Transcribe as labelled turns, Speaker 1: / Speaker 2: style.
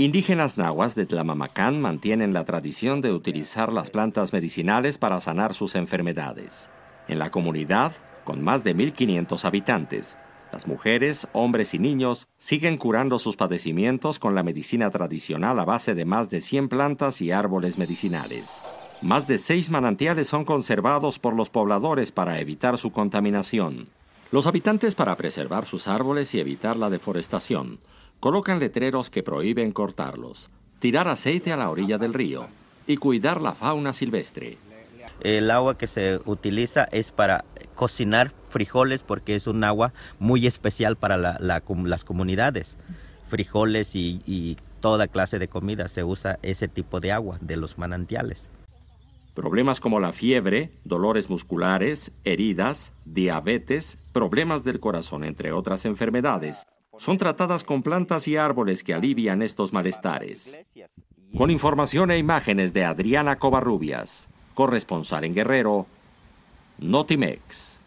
Speaker 1: Indígenas nahuas de Tlamamacán mantienen la tradición de utilizar las plantas medicinales para sanar sus enfermedades. En la comunidad, con más de 1.500 habitantes, las mujeres, hombres y niños siguen curando sus padecimientos con la medicina tradicional a base de más de 100 plantas y árboles medicinales. Más de seis manantiales son conservados por los pobladores para evitar su contaminación. Los habitantes para preservar sus árboles y evitar la deforestación Colocan letreros que prohíben cortarlos, tirar aceite
Speaker 2: a la orilla del río y cuidar la fauna silvestre. El agua que se utiliza es para cocinar frijoles porque es un agua muy especial para las comunidades. Frijoles y toda clase de comida se usa ese tipo de agua de los manantiales.
Speaker 1: Problemas como la fiebre, dolores musculares, heridas, diabetes, problemas del corazón, entre otras enfermedades, son tratadas con plantas y árboles que alivian estos malestares. Con información e imágenes de Adriana Covarrubias, corresponsal en Guerrero, Notimex.